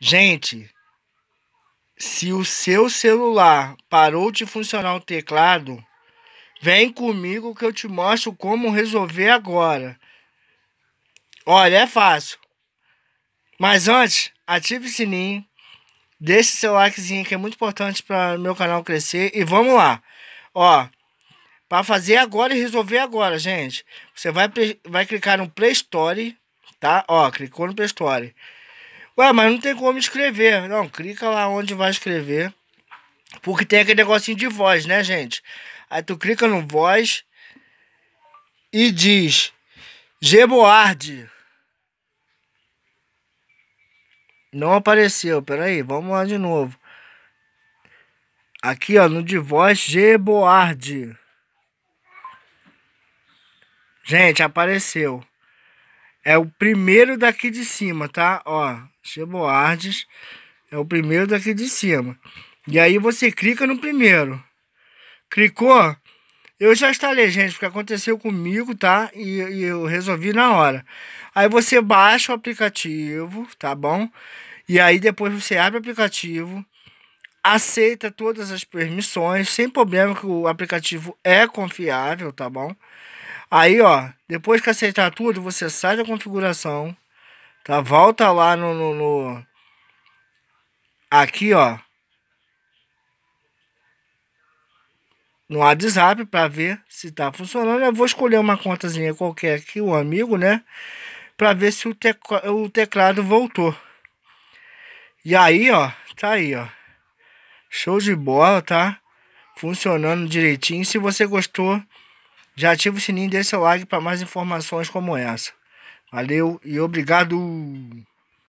Gente, se o seu celular parou de funcionar o teclado, vem comigo que eu te mostro como resolver agora. Olha, é fácil. Mas antes, ative o sininho, deixe seu likezinho que é muito importante para meu canal crescer e vamos lá. Ó, para fazer agora e resolver agora, gente, você vai vai clicar no Play Store, tá? Ó, clicou no Play Store. Ué, mas não tem como escrever. Não, clica lá onde vai escrever. Porque tem aquele negocinho de voz, né, gente? Aí tu clica no voz e diz Geboard. Não apareceu, peraí, vamos lá de novo. Aqui, ó, no de voz, Geboard. Gente, apareceu. É o primeiro daqui de cima, tá? Ó, Cheboardes é o primeiro daqui de cima. E aí você clica no primeiro. Clicou? Eu já instalei, gente, porque aconteceu comigo, tá? E, e eu resolvi na hora. Aí você baixa o aplicativo, tá bom? E aí depois você abre o aplicativo aceita todas as permissões, sem problema que o aplicativo é confiável, tá bom? Aí, ó, depois que aceitar tudo, você sai da configuração, tá? Volta lá no, no, no... aqui, ó, no WhatsApp para ver se tá funcionando. Eu vou escolher uma contazinha qualquer aqui, um amigo, né? Para ver se o, tec o teclado voltou. E aí, ó, tá aí, ó. Show de bola, tá? Funcionando direitinho. Se você gostou, já ativa o sininho e deixa o like para mais informações como essa. Valeu e obrigado!